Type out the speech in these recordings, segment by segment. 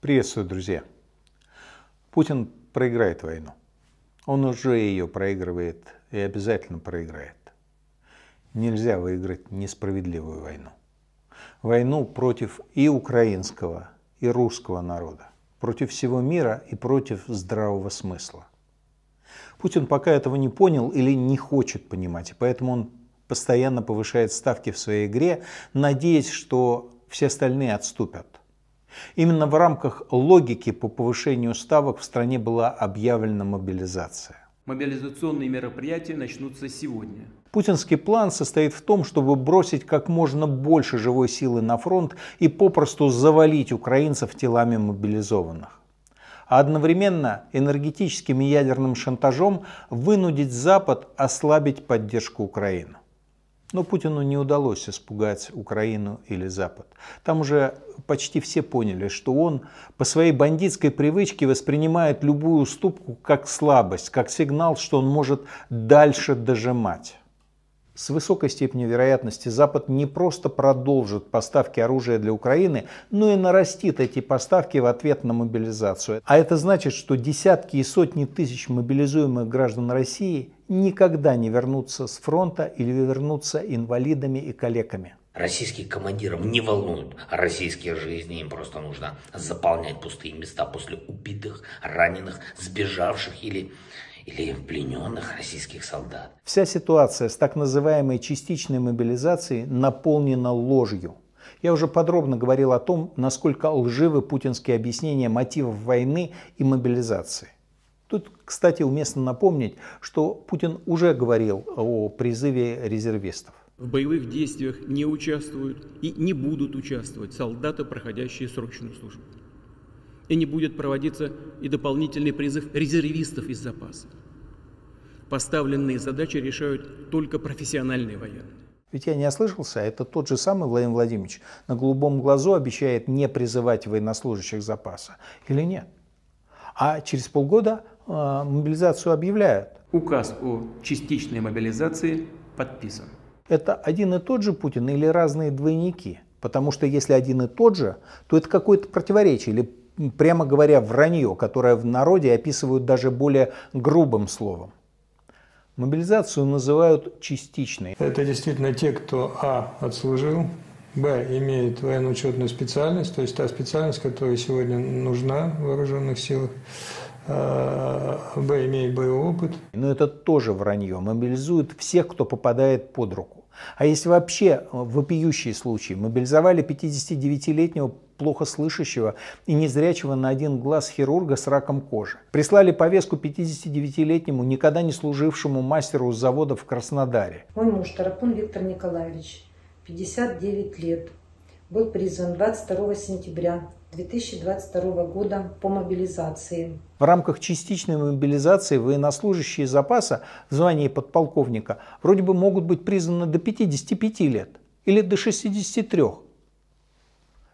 Приветствую, друзья. Путин проиграет войну. Он уже ее проигрывает и обязательно проиграет. Нельзя выиграть несправедливую войну. Войну против и украинского, и русского народа, против всего мира и против здравого смысла. Путин пока этого не понял или не хочет понимать, и поэтому он постоянно повышает ставки в своей игре, надеясь, что все остальные отступят. Именно в рамках логики по повышению ставок в стране была объявлена мобилизация. Мобилизационные мероприятия начнутся сегодня. Путинский план состоит в том, чтобы бросить как можно больше живой силы на фронт и попросту завалить украинцев телами мобилизованных. А одновременно энергетическим и ядерным шантажом вынудить Запад ослабить поддержку Украины. Но Путину не удалось испугать Украину или Запад. Там уже почти все поняли, что он по своей бандитской привычке воспринимает любую уступку как слабость, как сигнал, что он может дальше дожимать. С высокой степенью вероятности Запад не просто продолжит поставки оружия для Украины, но и нарастит эти поставки в ответ на мобилизацию. А это значит, что десятки и сотни тысяч мобилизуемых граждан России никогда не вернутся с фронта или вернутся инвалидами и калеками. Российских командиров не волнуют российские жизни, им просто нужно заполнять пустые места после убитых, раненых, сбежавших или или плененных российских солдат. Вся ситуация с так называемой частичной мобилизацией наполнена ложью. Я уже подробно говорил о том, насколько лживы путинские объяснения мотивов войны и мобилизации. Тут, кстати, уместно напомнить, что Путин уже говорил о призыве резервистов. В боевых действиях не участвуют и не будут участвовать солдаты, проходящие срочную службу и не будет проводиться и дополнительный призыв резервистов из запаса. Поставленные задачи решают только профессиональные военные. Ведь я не ослышался, а это тот же самый Владимир Владимирович на голубом глазу обещает не призывать военнослужащих запаса или нет. А через полгода э, мобилизацию объявляют. Указ о частичной мобилизации подписан. Это один и тот же Путин или разные двойники? Потому что если один и тот же, то это какое-то противоречие или прямо говоря, вранье, которое в народе описывают даже более грубым словом. Мобилизацию называют частичной. Это действительно те, кто А отслужил, Б имеет военно-учетную специальность, то есть та специальность, которая сегодня нужна в вооруженных силах. А, Б имеет боевой опыт. Но это тоже вранье. Мобилизуют всех, кто попадает под руку. А если вообще вопиющие случаи, мобилизовали 59-летнего плохо слышащего и незрячего на один глаз хирурга с раком кожи. Прислали повестку 59-летнему, никогда не служившему мастеру завода в Краснодаре. Мой муж Тарапун Виктор Николаевич, 59 лет, был призван 22 сентября 2022 года по мобилизации. В рамках частичной мобилизации военнослужащие запаса в звании подполковника вроде бы могут быть признаны до 55 лет или до 63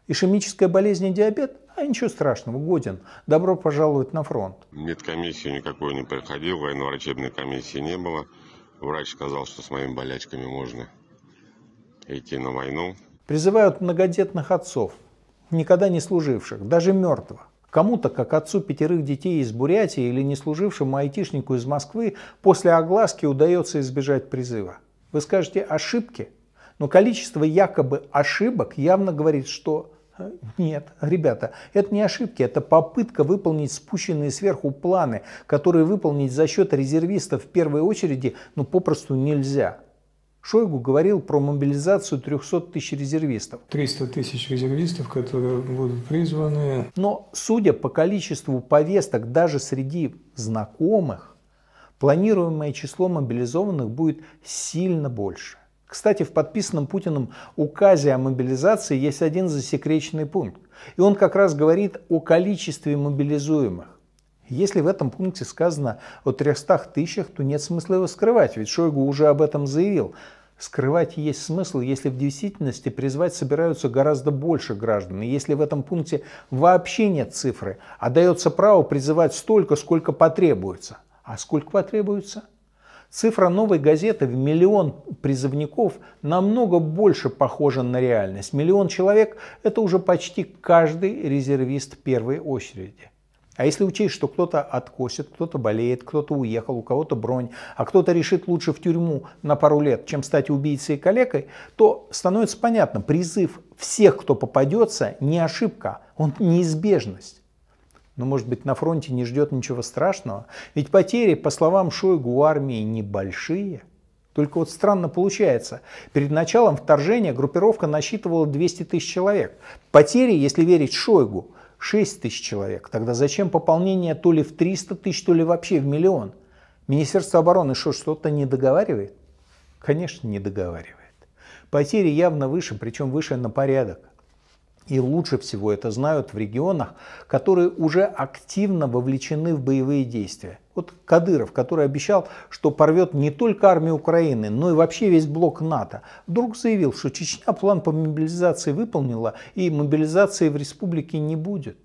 Ишемическая болезнь и диабет? А ничего страшного, годен. Добро пожаловать на фронт. Медкомиссию никакой не приходил, военно-врачебной комиссии не было. Врач сказал, что с моими болячками можно идти на войну. Призывают многодетных отцов, никогда не служивших, даже мертвых. Кому-то, как отцу пятерых детей из Бурятии или не неслужившему айтишнику из Москвы, после огласки удается избежать призыва. Вы скажете «ошибки», но количество якобы ошибок явно говорит, что нет, ребята, это не ошибки, это попытка выполнить спущенные сверху планы, которые выполнить за счет резервистов в первой очереди, ну попросту нельзя. Шойгу говорил про мобилизацию 300 тысяч резервистов. 300 тысяч резервистов, которые будут призваны. Но, судя по количеству повесток даже среди знакомых, планируемое число мобилизованных будет сильно больше. Кстати, в подписанном Путиным указе о мобилизации есть один засекреченный пункт. И он как раз говорит о количестве мобилизуемых. Если в этом пункте сказано о 300 тысячах, то нет смысла его скрывать, ведь Шойгу уже об этом заявил. Скрывать есть смысл, если в действительности призвать собираются гораздо больше граждан, и если в этом пункте вообще нет цифры, а дается право призывать столько, сколько потребуется. А сколько потребуется – Цифра новой газеты в миллион призывников намного больше похожа на реальность. Миллион человек – это уже почти каждый резервист первой очереди. А если учесть, что кто-то откосит, кто-то болеет, кто-то уехал, у кого-то бронь, а кто-то решит лучше в тюрьму на пару лет, чем стать убийцей и калекой, то становится понятно, призыв всех, кто попадется, не ошибка, он неизбежность. Но, ну, может быть, на фронте не ждет ничего страшного? Ведь потери, по словам Шойгу, у армии небольшие. Только вот странно получается. Перед началом вторжения группировка насчитывала 200 тысяч человек. Потери, если верить Шойгу, 6 тысяч человек. Тогда зачем пополнение то ли в 300 тысяч, то ли вообще в миллион? Министерство обороны что, что-то не договаривает? Конечно, не договаривает. Потери явно выше, причем выше на порядок. И лучше всего это знают в регионах, которые уже активно вовлечены в боевые действия. Вот Кадыров, который обещал, что порвет не только армию Украины, но и вообще весь блок НАТО, вдруг заявил, что Чечня план по мобилизации выполнила и мобилизации в республике не будет.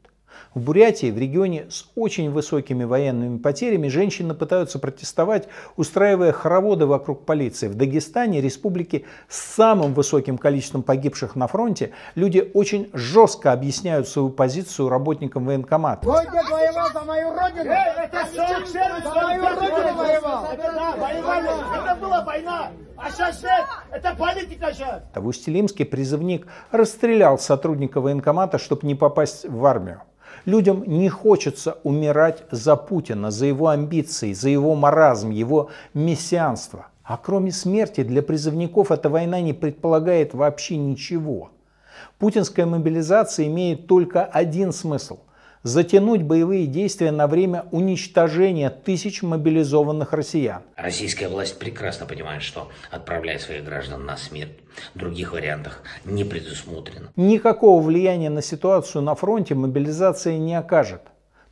В Бурятии, в регионе с очень высокими военными потерями, женщины пытаются протестовать, устраивая хороводы вокруг полиции. В Дагестане, республике с самым высоким количеством погибших на фронте, люди очень жестко объясняют свою позицию работникам военкомата. да, воевали. А сейчас нет! Это политика сейчас! В призывник расстрелял сотрудника военкомата, чтобы не попасть в армию. Людям не хочется умирать за Путина, за его амбиции, за его маразм, его мессианство. А кроме смерти для призывников эта война не предполагает вообще ничего. Путинская мобилизация имеет только один смысл – затянуть боевые действия на время уничтожения тысяч мобилизованных россиян. Российская власть прекрасно понимает, что отправляя своих граждан на смерть, других вариантах не предусмотрено. Никакого влияния на ситуацию на фронте мобилизация не окажет.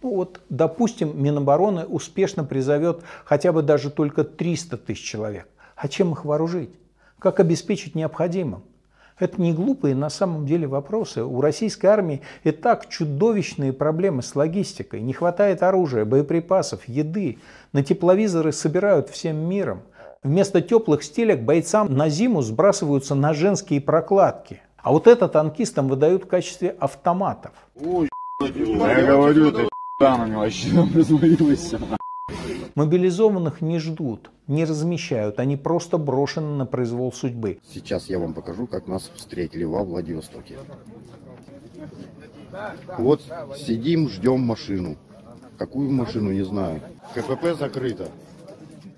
Ну вот, допустим, Минобороны успешно призовет хотя бы даже только 300 тысяч человек. А чем их вооружить? Как обеспечить необходимым? Это не глупые на самом деле вопросы. У российской армии и так чудовищные проблемы с логистикой. Не хватает оружия, боеприпасов, еды. На тепловизоры собирают всем миром. Вместо теплых стелек бойцам на зиму сбрасываются на женские прокладки. А вот это танкистам выдают в качестве автоматов. Ой, я говорю, ты вообще Мобилизованных не ждут не размещают, они просто брошены на произвол судьбы. Сейчас я вам покажу, как нас встретили во Владивостоке. Вот сидим, ждем машину. Какую машину, не знаю. КПП закрыто.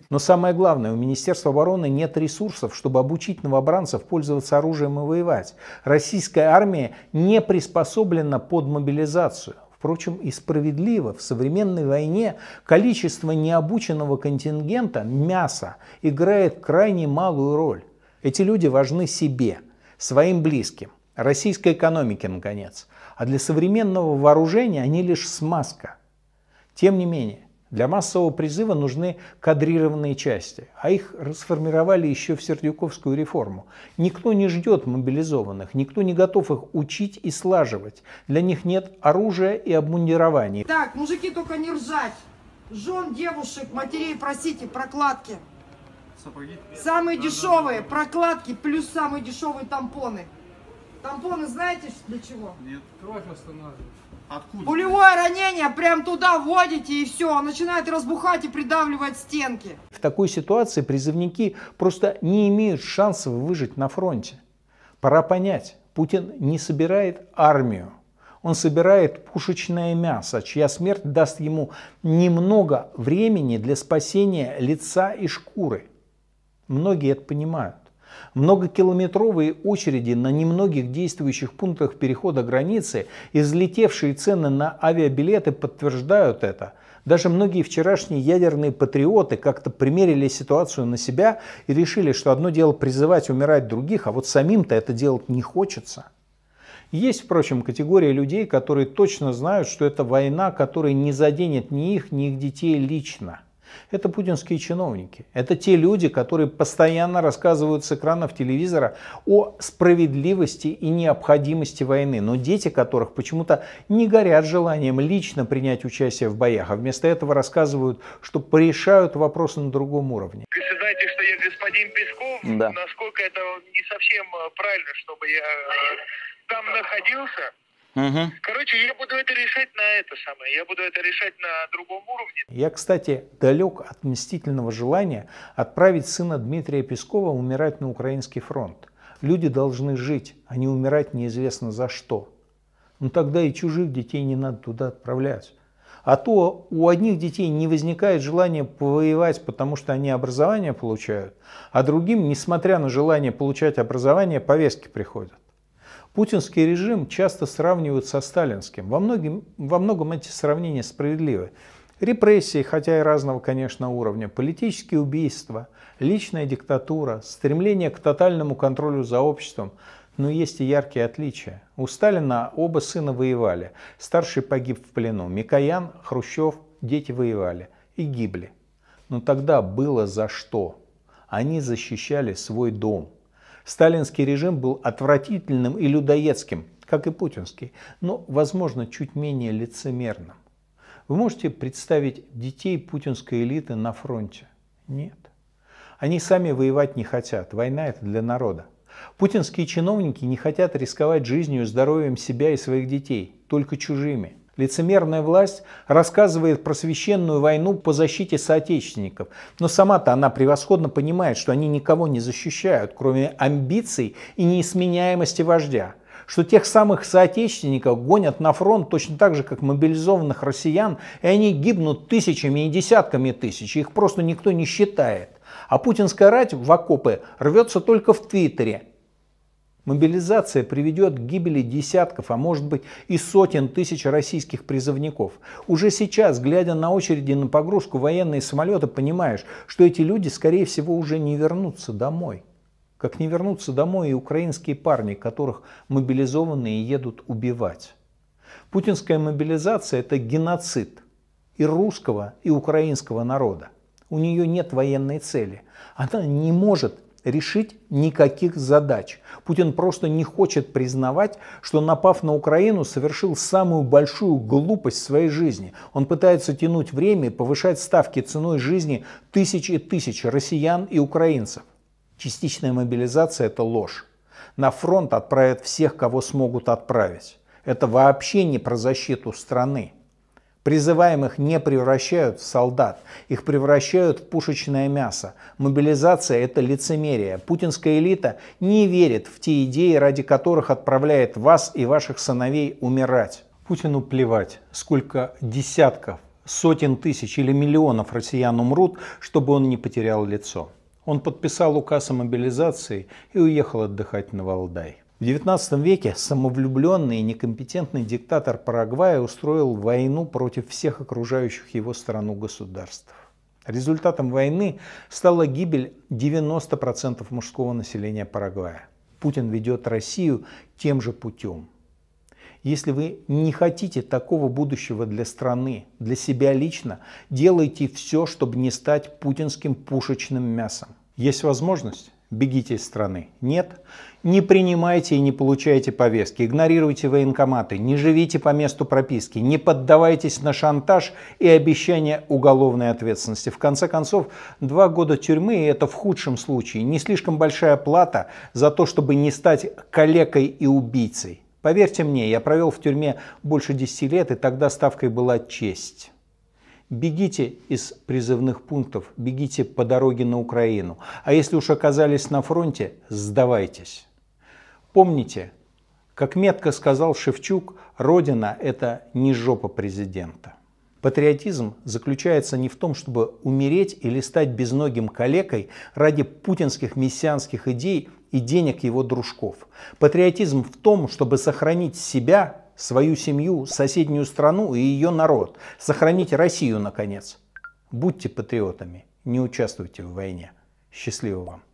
Но самое главное, у Министерства обороны нет ресурсов, чтобы обучить новобранцев пользоваться оружием и воевать. Российская армия не приспособлена под мобилизацию. Впрочем, и справедливо, в современной войне количество необученного контингента, мяса, играет крайне малую роль. Эти люди важны себе, своим близким, российской экономике, наконец. А для современного вооружения они лишь смазка. Тем не менее, для массового призыва нужны кадрированные части, а их расформировали еще в Сердюковскую реформу. Никто не ждет мобилизованных, никто не готов их учить и слаживать. Для них нет оружия и обмундирования. Так, мужики, только не ржать. Жен, девушек, матерей просите, прокладки. Сапоги? Самые да, дешевые, да, да. прокладки плюс самые дешевые тампоны. Тампоны знаете для чего? Нет, кровь останавливает. Откуда? Пулевое ранение, прям туда вводите и все, начинает разбухать и придавливать стенки. В такой ситуации призывники просто не имеют шансов выжить на фронте. Пора понять, Путин не собирает армию, он собирает пушечное мясо, чья смерть даст ему немного времени для спасения лица и шкуры. Многие это понимают. Многокилометровые очереди на немногих действующих пунктах перехода границы и взлетевшие цены на авиабилеты подтверждают это. Даже многие вчерашние ядерные патриоты как-то примерили ситуацию на себя и решили, что одно дело призывать умирать других, а вот самим-то это делать не хочется. Есть, впрочем, категория людей, которые точно знают, что это война, которая не заденет ни их, ни их детей лично – это путинские чиновники. Это те люди, которые постоянно рассказывают с экранов телевизора о справедливости и необходимости войны, но дети которых почему-то не горят желанием лично принять участие в боях, а вместо этого рассказывают, что порешают вопросы на другом уровне. Вы знаете, что я господин Песков, да. насколько это не совсем э, правильно, чтобы я э, там находился. Угу. Короче, я буду это решать на это самое, я буду это решать на другом уровне. Я, кстати, далек от мстительного желания отправить сына Дмитрия Пескова умирать на украинский фронт. Люди должны жить, а не умирать неизвестно за что. Ну тогда и чужих детей не надо туда отправлять. А то у одних детей не возникает желания повоевать, потому что они образование получают, а другим, несмотря на желание получать образование, повестки приходят. Путинский режим часто сравнивают со сталинским. Во, многим, во многом эти сравнения справедливы. Репрессии, хотя и разного, конечно, уровня, политические убийства, личная диктатура, стремление к тотальному контролю за обществом, но есть и яркие отличия. У Сталина оба сына воевали. Старший погиб в плену. Микоян, Хрущев, дети воевали и гибли. Но тогда было за что. Они защищали свой дом – Сталинский режим был отвратительным и людоедским, как и путинский, но, возможно, чуть менее лицемерным. Вы можете представить детей путинской элиты на фронте? Нет. Они сами воевать не хотят. Война – это для народа. Путинские чиновники не хотят рисковать жизнью и здоровьем себя и своих детей, только чужими – Лицемерная власть рассказывает про священную войну по защите соотечественников, но сама-то она превосходно понимает, что они никого не защищают, кроме амбиций и неисменяемости вождя что тех самых соотечественников гонят на фронт точно так же, как мобилизованных россиян, и они гибнут тысячами и десятками тысяч, их просто никто не считает. А путинская рать в окопы рвется только в Твиттере, Мобилизация приведет к гибели десятков, а может быть и сотен тысяч российских призывников. Уже сейчас, глядя на очереди на погрузку военные самолеты, понимаешь, что эти люди, скорее всего, уже не вернутся домой. Как не вернутся домой и украинские парни, которых мобилизованные едут убивать. Путинская мобилизация – это геноцид и русского, и украинского народа. У нее нет военной цели. Она не может решить никаких задач. Путин просто не хочет признавать, что напав на Украину, совершил самую большую глупость в своей жизни. Он пытается тянуть время и повышать ставки ценой жизни тысяч и тысяч россиян и украинцев. Частичная мобилизация – это ложь. На фронт отправят всех, кого смогут отправить. Это вообще не про защиту страны. Призываемых не превращают в солдат, их превращают в пушечное мясо. Мобилизация – это лицемерие. Путинская элита не верит в те идеи, ради которых отправляет вас и ваших сыновей умирать. Путину плевать, сколько десятков, сотен тысяч или миллионов россиян умрут, чтобы он не потерял лицо. Он подписал указ о мобилизации и уехал отдыхать на Валдай. В XIX веке самовлюбленный и некомпетентный диктатор Парагвая устроил войну против всех окружающих его страну государств. Результатом войны стала гибель 90% мужского населения Парагвая. Путин ведет Россию тем же путем. Если вы не хотите такого будущего для страны, для себя лично, делайте все, чтобы не стать путинским пушечным мясом. Есть возможность? бегите из страны. Нет. Не принимайте и не получайте повестки, игнорируйте военкоматы, не живите по месту прописки, не поддавайтесь на шантаж и обещание уголовной ответственности. В конце концов, два года тюрьмы, и это в худшем случае, не слишком большая плата за то, чтобы не стать калекой и убийцей. Поверьте мне, я провел в тюрьме больше 10 лет, и тогда ставкой была честь бегите из призывных пунктов, бегите по дороге на Украину. А если уж оказались на фронте, сдавайтесь. Помните, как метко сказал Шевчук, Родина – это не жопа президента. Патриотизм заключается не в том, чтобы умереть или стать безногим калекой ради путинских мессианских идей и денег его дружков. Патриотизм в том, чтобы сохранить себя свою семью, соседнюю страну и ее народ. Сохранить Россию, наконец. Будьте патриотами, не участвуйте в войне. Счастливо вам!